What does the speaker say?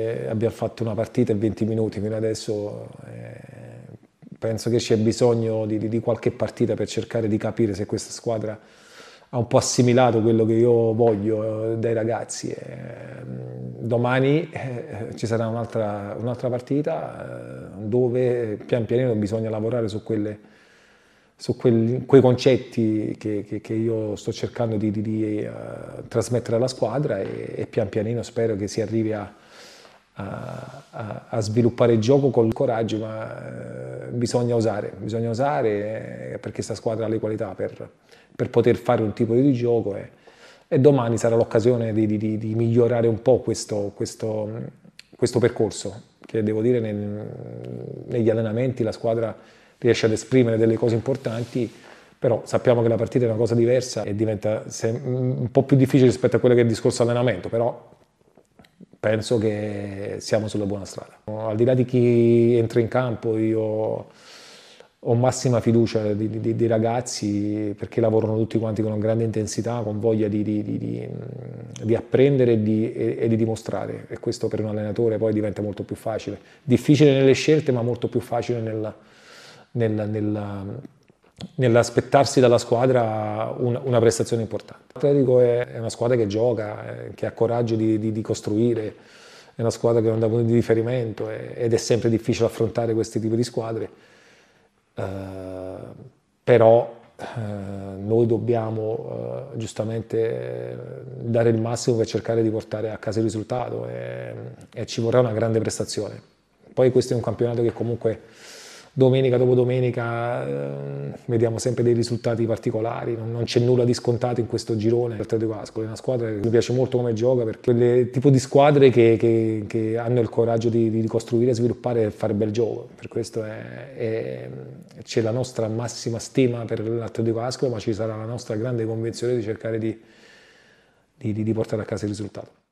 abbiamo fatto una partita in 20 minuti, quindi adesso eh, penso che c'è bisogno di, di, qualche partita per cercare di capire se questa squadra ha un po' assimilato quello che io voglio eh, dai ragazzi. Eh, domani ci sarà un'altra, un'altra partita dove pian pianino bisogna lavorare su, quelle, su quelli, quei concetti che, che, che, io sto cercando di, di, di uh, trasmettere alla squadra e, e pian pianino spero che si arrivi a, a, a, a, sviluppare il gioco con coraggio, ma eh, bisogna osare, bisogna osare eh, perché questa squadra ha le qualità per, per, poter fare un tipo di gioco e, e domani sarà l'occasione di, di, di, migliorare un po' questo, questo, questo percorso che devo dire nel, negli allenamenti la squadra riesce ad esprimere delle cose importanti però sappiamo che la partita è una cosa diversa e diventa un po' più difficile rispetto a quello che è il discorso allenamento, però penso che siamo sulla buona strada. Al di là di chi entra in campo, io ho massima fiducia dei ragazzi perché lavorano tutti quanti con grande intensità, con voglia di, di, di, di apprendere e, e di, dimostrare. E questo per un allenatore poi diventa molto più facile. Difficile nelle scelte, ma molto più facile nella, nella, nella nell'aspettarsi dalla squadra una prestazione importante. L'Atletico è una squadra che gioca, eh, che ha coraggio di, di, di costruire, è una squadra che non dà punti di riferimento ed è sempre difficile affrontare questi tipi di squadre. Eh, però eh, noi dobbiamo eh, giustamente eh, dare il massimo per cercare di portare a casa il risultato e, eh, e ci vorrà una grande prestazione. Poi questo è un campionato che comunque domenica dopo domenica eh, vediamo sempre dei risultati particolari, non, non c'è nulla di scontato in questo girone. Il L'Atletico Ascoli è una squadra che mi piace molto come gioca perché è quel tipo di squadre che, che, che hanno il coraggio di, di, costruire, sviluppare e fare bel gioco. Per questo è, è, c'è la nostra massima stima per l'Atletico Ascoli, ma ci sarà la nostra grande convinzione di cercare di, di, di portare a casa il risultato.